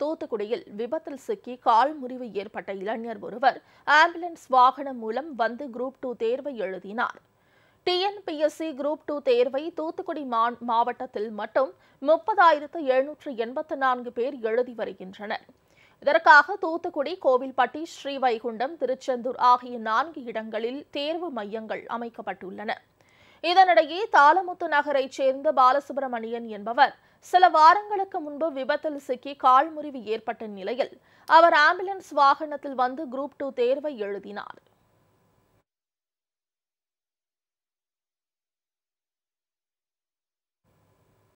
தூத்துக்குடியில் விபத்தில் சிக்கி கால் முறிவு ஏற்பட்ட இளைஞர் ஒருவர் ஆம்புலன்ஸ் வாகனம் மூலம் வந்து குரூப் டூ தேர்வை எழுதினார் டிஎன்பிஎஸ்சி குரூப் டூ தேர்வை தூத்துக்குடி மாவட்டத்தில் மட்டும் முப்பதாயிரத்து எழுநூற்று எண்பத்து நான்கு பேர் எழுதி வருகின்றனர் இதற்காக தூத்துக்குடி கோவில்பட்டி ஸ்ரீவைகுண்டம் திருச்செந்தூர் ஆகிய நான்கு இடங்களில் தேர்வு மையங்கள் அமைக்கப்பட்டுள்ளன இதனிடையே தாளமுத்து நகரைச் சேர்ந்த பாலசுப்ரமணியன் என்பவர் சில வாரங்களுக்கு முன்பு விபத்தில் சிக்கி கால் முறிவு ஏற்பட்ட நிலையில் அவர் ஆம்புலன்ஸ் வாகனத்தில் வந்து குரூப் டூ தேர்வை எழுதினார்